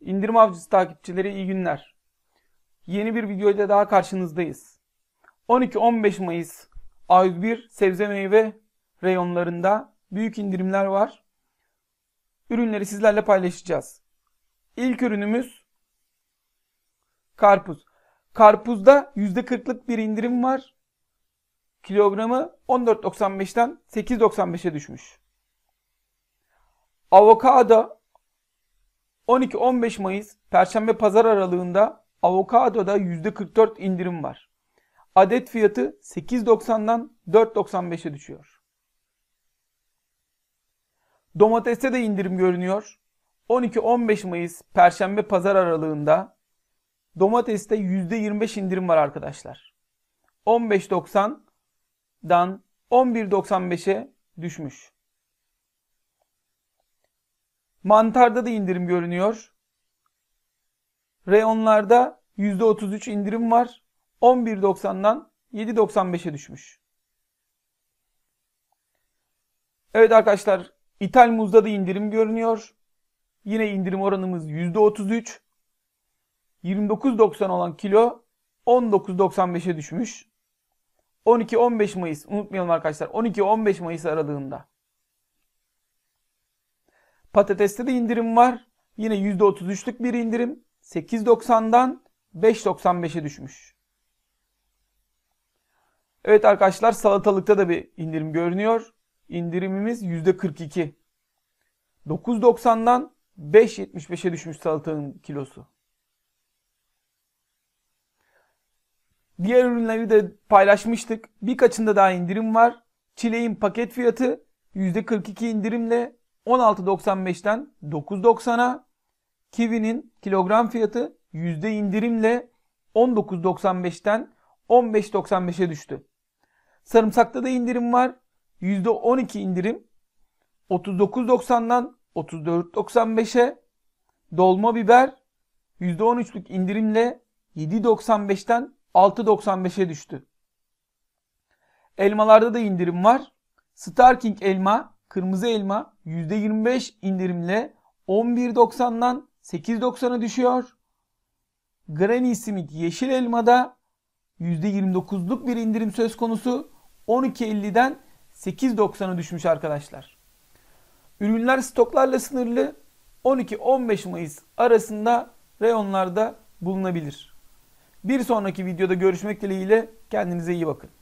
İndirim Avcısı takipçileri iyi günler. Yeni bir videoyla daha karşınızdayız. 12-15 Mayıs A101 sebze meyve reyonlarında büyük indirimler var. Ürünleri sizlerle paylaşacağız. İlk ürünümüz karpuz. Karpuzda %40'lık bir indirim var. Kilogramı 14.95'ten 8.95'e düşmüş. Avokado 12-15 Mayıs Perşembe Pazar aralığında avokadoda %44 indirim var. Adet fiyatı 8.90'dan 4.95'e düşüyor. Domateste de indirim görünüyor. 12-15 Mayıs Perşembe Pazar aralığında domateste %25 indirim var arkadaşlar. 15.90'dan 11.95'e düşmüş. Mantarda da indirim görünüyor. Reyonlarda %33 indirim var. 11.90'dan 7.95'e düşmüş. Evet arkadaşlar ithal muzda da indirim görünüyor. Yine indirim oranımız %33. 29.90 olan kilo 19.95'e düşmüş. 12-15 Mayıs unutmayalım arkadaşlar 12-15 Mayıs aralığında Patateste de indirim var. Yine %33'lük bir indirim. 8.90'dan 5.95'e düşmüş. Evet arkadaşlar salatalıkta da bir indirim görünüyor. İndirimimiz %42. 9.90'dan 5.75'e düşmüş salatanın kilosu. Diğer ürünleri de paylaşmıştık. Birkaçında daha indirim var. Çileğin paket fiyatı %42 indirimle 16.95'ten 9.90'a kivinin kilogram fiyatı yüzde indirimle 19.95'ten 15.95'e düştü. Sarımsakta da indirim var. yüzde %12 indirim. 39.90'dan 34.95'e dolma biber yüzde %13'lük indirimle 7.95'ten 6.95'e düştü. Elmalarda da indirim var. Star King elma kırmızı elma %25 indirimle 11.90'dan 8.90'a düşüyor. Granny Smith yeşil elmada %29'luk bir indirim söz konusu 12.50'den 8.90'a düşmüş arkadaşlar. Ürünler stoklarla sınırlı 12-15 Mayıs arasında reyonlarda bulunabilir. Bir sonraki videoda görüşmek dileğiyle kendinize iyi bakın.